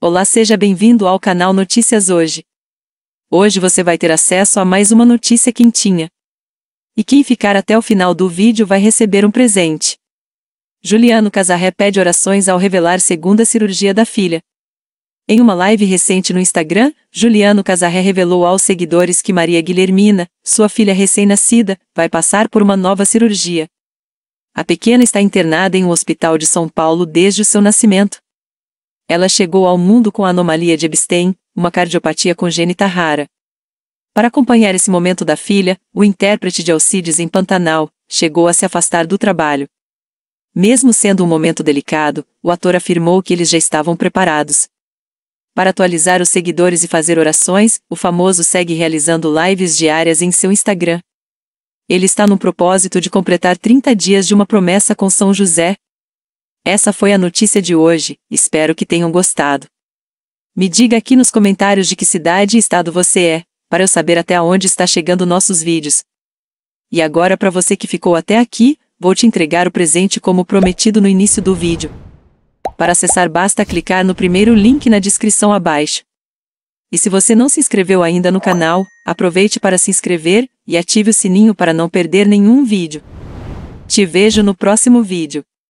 Olá, seja bem-vindo ao canal Notícias Hoje. Hoje você vai ter acesso a mais uma notícia quentinha. E quem ficar até o final do vídeo vai receber um presente. Juliano Casarré pede orações ao revelar segunda cirurgia da filha. Em uma live recente no Instagram, Juliano Casarré revelou aos seguidores que Maria Guilhermina, sua filha recém-nascida, vai passar por uma nova cirurgia. A pequena está internada em um hospital de São Paulo desde o seu nascimento ela chegou ao mundo com a anomalia de Epstein, uma cardiopatia congênita rara. Para acompanhar esse momento da filha, o intérprete de Alcides em Pantanal chegou a se afastar do trabalho. Mesmo sendo um momento delicado, o ator afirmou que eles já estavam preparados. Para atualizar os seguidores e fazer orações, o famoso segue realizando lives diárias em seu Instagram. Ele está no propósito de completar 30 dias de uma promessa com São José, essa foi a notícia de hoje, espero que tenham gostado. Me diga aqui nos comentários de que cidade e estado você é, para eu saber até onde está chegando nossos vídeos. E agora para você que ficou até aqui, vou te entregar o presente como prometido no início do vídeo. Para acessar basta clicar no primeiro link na descrição abaixo. E se você não se inscreveu ainda no canal, aproveite para se inscrever e ative o sininho para não perder nenhum vídeo. Te vejo no próximo vídeo.